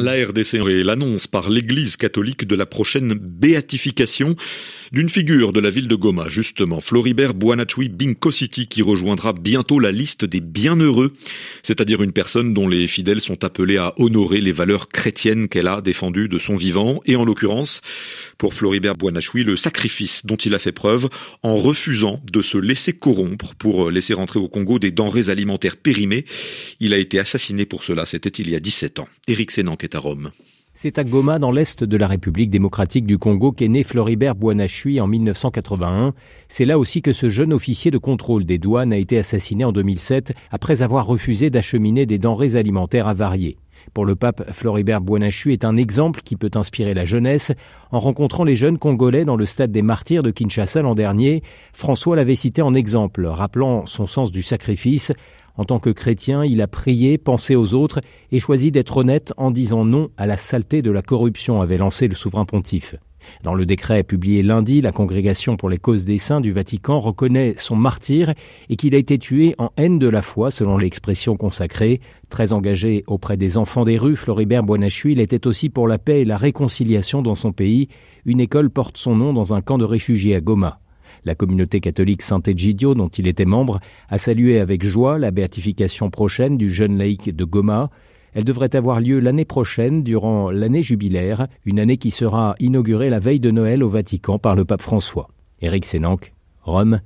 La RDC l'annonce par l'Église catholique de la prochaine béatification d'une figure de la ville de Goma, justement, Floribert Buanachui City, qui rejoindra bientôt la liste des bienheureux, c'est-à-dire une personne dont les fidèles sont appelés à honorer les valeurs chrétiennes qu'elle a défendues de son vivant, et en l'occurrence, pour Floribert Buanachui, le sacrifice dont il a fait preuve en refusant de se laisser corrompre pour laisser rentrer au Congo des denrées alimentaires périmées. Il a été assassiné pour cela, c'était il y a 17 ans. Éric Sénan, c'est à Goma, dans l'est de la République démocratique du Congo, qu'est né Floribert Buanachui en 1981. C'est là aussi que ce jeune officier de contrôle des douanes a été assassiné en 2007 après avoir refusé d'acheminer des denrées alimentaires avariées. Pour le pape, Floribert Buonachu est un exemple qui peut inspirer la jeunesse. En rencontrant les jeunes Congolais dans le stade des martyrs de Kinshasa l'an dernier, François l'avait cité en exemple, rappelant son sens du sacrifice. En tant que chrétien, il a prié, pensé aux autres et choisi d'être honnête en disant non à la saleté de la corruption, avait lancé le souverain pontife. Dans le décret publié lundi, la Congrégation pour les causes des saints du Vatican reconnaît son martyr et qu'il a été tué en haine de la foi, selon l'expression consacrée. Très engagé auprès des enfants des rues, Floribert Bonachuil était aussi pour la paix et la réconciliation dans son pays. Une école porte son nom dans un camp de réfugiés à Goma. La communauté catholique Saint-Egidio, dont il était membre, a salué avec joie la béatification prochaine du jeune laïc de Goma. Elle devrait avoir lieu l'année prochaine, durant l'année jubilaire, une année qui sera inaugurée la veille de Noël au Vatican par le pape François. Eric Sénanque, Rome,